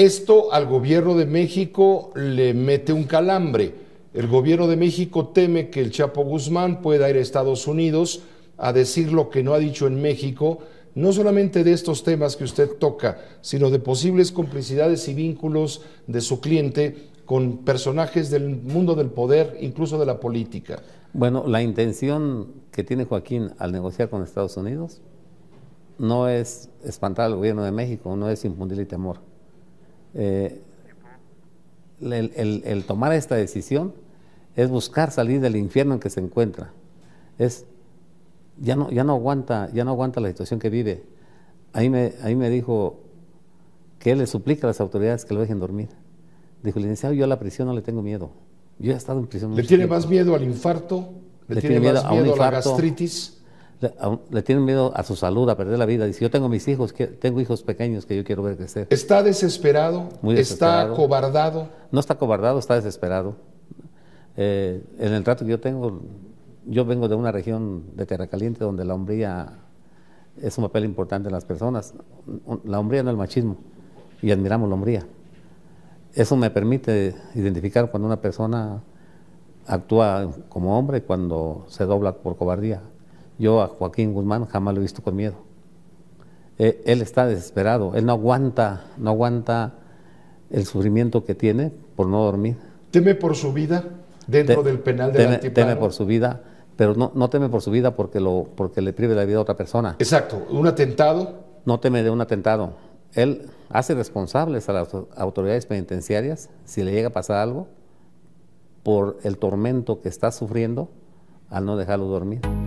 Esto al gobierno de México le mete un calambre. El gobierno de México teme que el Chapo Guzmán pueda ir a Estados Unidos a decir lo que no ha dicho en México, no solamente de estos temas que usted toca, sino de posibles complicidades y vínculos de su cliente con personajes del mundo del poder, incluso de la política. Bueno, la intención que tiene Joaquín al negociar con Estados Unidos no es espantar al gobierno de México, no es infundirle temor eh, el, tomar esta decisión es buscar salir del infierno en que se encuentra. Es, ya, no, ya, no aguanta, ya no aguanta la situación que vive. Ahí me, ahí me dijo que le suplica a las autoridades que lo dejen dormir. Dijo, licenciado, ah, yo a la prisión no le tengo miedo. Yo he estado en prisión. ¿Le tiene más miedo al infarto? ¿Le, tiene, más miedo, a, a la gastritis? le, tienen miedo a su salud, a perder la vida. Dice, yo tengo mis hijos, que, tengo hijos pequeños que yo quiero ver crecer. Está desesperado, Muy está cobardado. No está cobardado, está desesperado. Eh, en el trato que yo tengo, yo vengo de una región de Tierra Caliente donde la hombría es un papel importante en las personas. La hombría no es el machismo y admiramos la hombría. Eso me permite identificar cuando una persona actúa como hombre y cuando se dobla por cobardía. Yo a Joaquín Guzmán jamás lo he visto con miedo. Eh, él está desesperado, él no aguanta, no aguanta el sufrimiento que tiene por no dormir. ¿Teme por su vida dentro del penal de la Teme por su vida, pero no, no teme por su vida porque, lo, porque le prive la vida a otra persona. Exacto, ¿un atentado? No teme de un atentado. Él hace responsables a las autoridades penitenciarias si le llega a pasar algo por el tormento que está sufriendo al no dejarlo dormir.